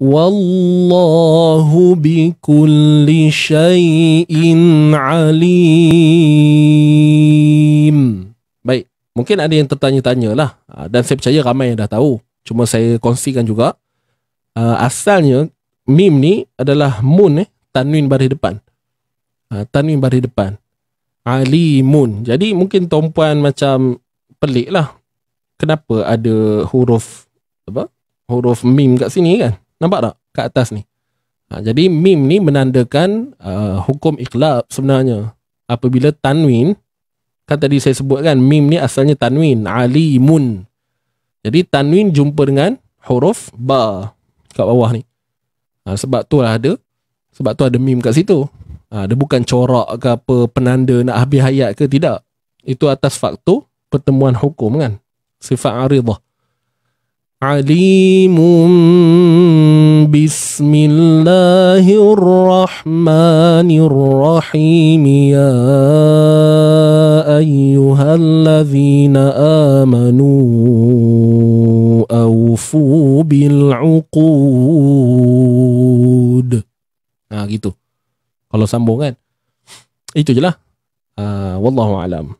والله بكل شيء عليم Baik, mungkin ada yang tertanya-tanya lah ah, Dan saya percaya ramai yang dah tahu Cuma saya kongsikan juga ah, Asalnya, mim ni adalah mun eh Tanwin baris depan ah, Tanwin baris depan Ali Moon Jadi mungkin tuan-puan macam pelik lah Kenapa ada huruf apa? Huruf mim kat sini kan Nampak tak kat atas ni? Ha, jadi mim ni menandakan uh, hukum ikhlab sebenarnya. Apabila tanwin, kan tadi saya sebut kan mim ni asalnya tanwin, alimun. Jadi tanwin jumpa dengan huruf ba kat bawah ni. Ha, sebab tu lah ada, sebab tu ada mim kat situ. Ha, dia bukan corak ke apa, penanda nak habis hayat ke, tidak. Itu atas faktor pertemuan hukum kan. Sifat aridah. عليم بسم الله الرحمن الرحيم يا ايها الذين امنوا اوفوا بالعقود nah gitu kalau sambungan itu jelas uh, ah, wallahu